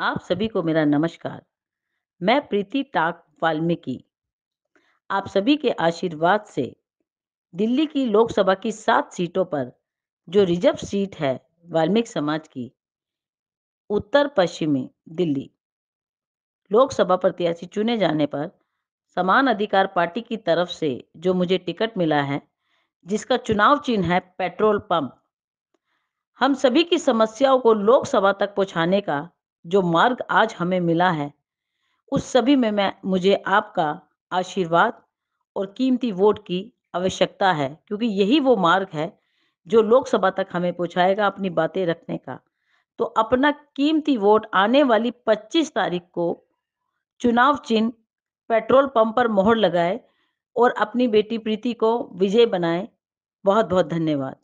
आप सभी को मेरा नमस्कार मैं प्रीति टाक वाल्मीकि आप सभी के आशीर्वाद से दिल्ली की लोकसभा की सात सीटों पर जो रिजर्व सीट है वाल्मीकि समाज की उत्तर पश्चिमी दिल्ली लोकसभा प्रत्याशी चुने जाने पर समान अधिकार पार्टी की तरफ से जो मुझे टिकट मिला है जिसका चुनाव चिन्ह है पेट्रोल पंप हम सभी की समस्याओं को लोकसभा तक पहुंचाने का जो मार्ग आज हमें मिला है उस सभी में मैं मुझे आपका आशीर्वाद और कीमती वोट की आवश्यकता है क्योंकि यही वो मार्ग है जो लोकसभा तक हमें पहुंचाएगा अपनी बातें रखने का तो अपना कीमती वोट आने वाली 25 तारीख को चुनाव चिन्ह पेट्रोल पंप पर मोहर लगाए और अपनी बेटी प्रीति को विजय बनाए बहुत बहुत धन्यवाद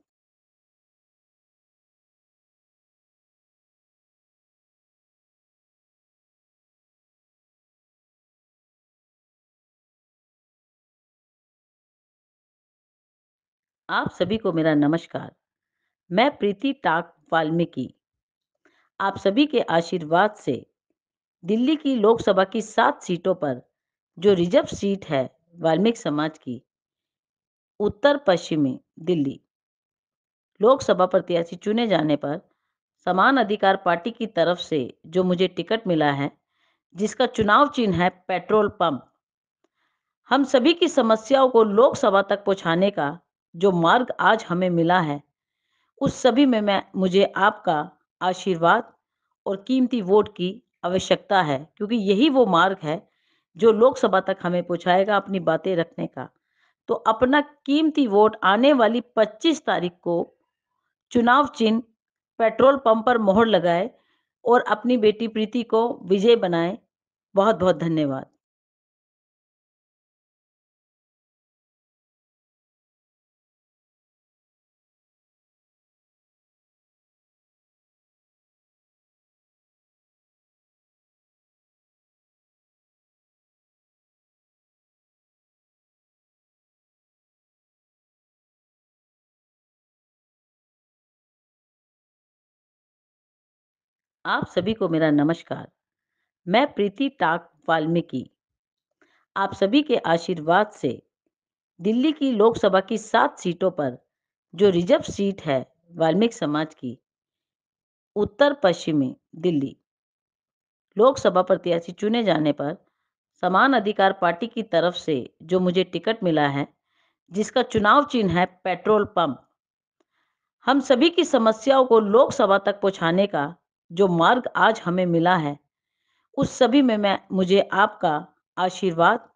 आप सभी को मेरा नमस्कार मैं प्रीति टाक वाल्मीकि आप सभी के आशीर्वाद से दिल्ली की लोकसभा की सात सीटों पर जो रिजर्व सीट है वाल्मीकि समाज की उत्तर पश्चिमी दिल्ली लोकसभा प्रत्याशी चुने जाने पर समान अधिकार पार्टी की तरफ से जो मुझे टिकट मिला है जिसका चुनाव चिन्ह है पेट्रोल पंप हम सभी की समस्याओं को लोकसभा तक पहुंचाने का जो मार्ग आज हमें मिला है उस सभी में मैं मुझे आपका आशीर्वाद और कीमती वोट की आवश्यकता है क्योंकि यही वो मार्ग है जो लोकसभा तक हमें पहुंचाएगा अपनी बातें रखने का तो अपना कीमती वोट आने वाली 25 तारीख को चुनाव चिन्ह पेट्रोल पंप पर मोहर लगाए और अपनी बेटी प्रीति को विजय बनाए बहुत बहुत धन्यवाद आप सभी को मेरा नमस्कार मैं प्रीति टाक वाल्मीकि आप सभी के आशीर्वाद से दिल्ली की लोकसभा की सात सीटों पर जो रिजर्व सीट है वाल्मीकि समाज की उत्तर पश्चिमी दिल्ली लोकसभा प्रत्याशी चुने जाने पर समान अधिकार पार्टी की तरफ से जो मुझे टिकट मिला है जिसका चुनाव चिन्ह है पेट्रोल पंप हम सभी की समस्याओं को लोकसभा तक पहुंचाने का जो मार्ग आज हमें मिला है उस सभी में मैं मुझे आपका आशीर्वाद